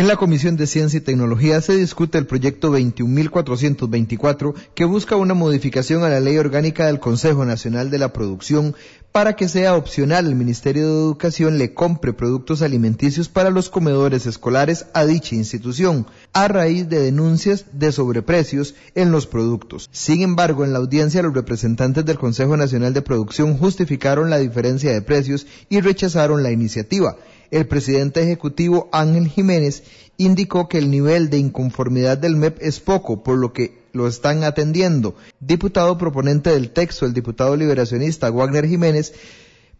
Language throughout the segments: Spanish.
En la Comisión de Ciencia y Tecnología se discute el proyecto 21.424 que busca una modificación a la ley orgánica del Consejo Nacional de la Producción para que sea opcional el Ministerio de Educación le compre productos alimenticios para los comedores escolares a dicha institución, a raíz de denuncias de sobreprecios en los productos. Sin embargo, en la audiencia los representantes del Consejo Nacional de Producción justificaron la diferencia de precios y rechazaron la iniciativa el presidente ejecutivo Ángel Jiménez indicó que el nivel de inconformidad del MEP es poco, por lo que lo están atendiendo. Diputado proponente del texto, el diputado liberacionista Wagner Jiménez,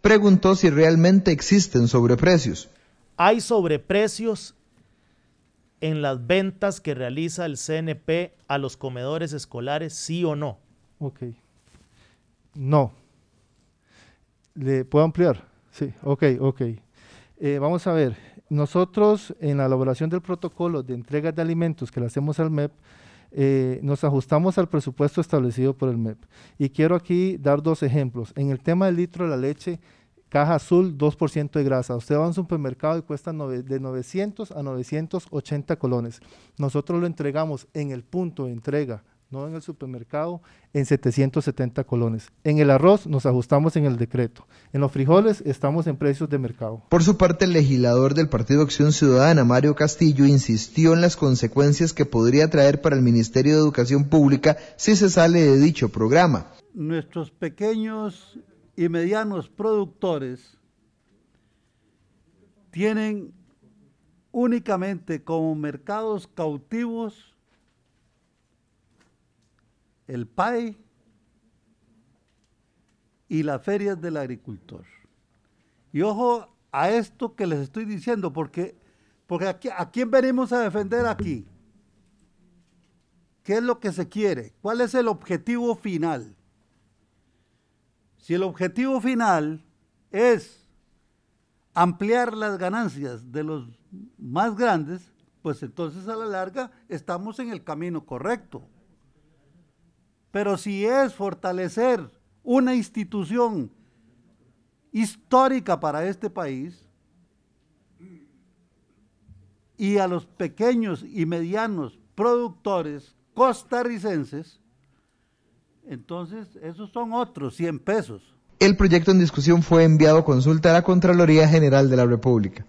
preguntó si realmente existen sobreprecios. Hay sobreprecios en las ventas que realiza el CNP a los comedores escolares, sí o no? Ok. No. ¿Le puedo ampliar? Sí, ok, ok. Eh, vamos a ver, nosotros en la elaboración del protocolo de entrega de alimentos que le hacemos al MEP, eh, nos ajustamos al presupuesto establecido por el MEP. Y quiero aquí dar dos ejemplos. En el tema del litro de la leche, caja azul, 2% de grasa. Usted va a un supermercado y cuesta de 900 a 980 colones. Nosotros lo entregamos en el punto de entrega no en el supermercado, en 770 colones. En el arroz nos ajustamos en el decreto. En los frijoles estamos en precios de mercado. Por su parte, el legislador del Partido Acción Ciudadana, Mario Castillo, insistió en las consecuencias que podría traer para el Ministerio de Educación Pública si se sale de dicho programa. Nuestros pequeños y medianos productores tienen únicamente como mercados cautivos el PAI y las ferias del agricultor. Y ojo a esto que les estoy diciendo, porque, porque aquí, ¿a quién venimos a defender aquí? ¿Qué es lo que se quiere? ¿Cuál es el objetivo final? Si el objetivo final es ampliar las ganancias de los más grandes, pues entonces a la larga estamos en el camino correcto. Pero si es fortalecer una institución histórica para este país y a los pequeños y medianos productores costarricenses, entonces esos son otros 100 pesos. El proyecto en discusión fue enviado a consulta a la Contraloría General de la República.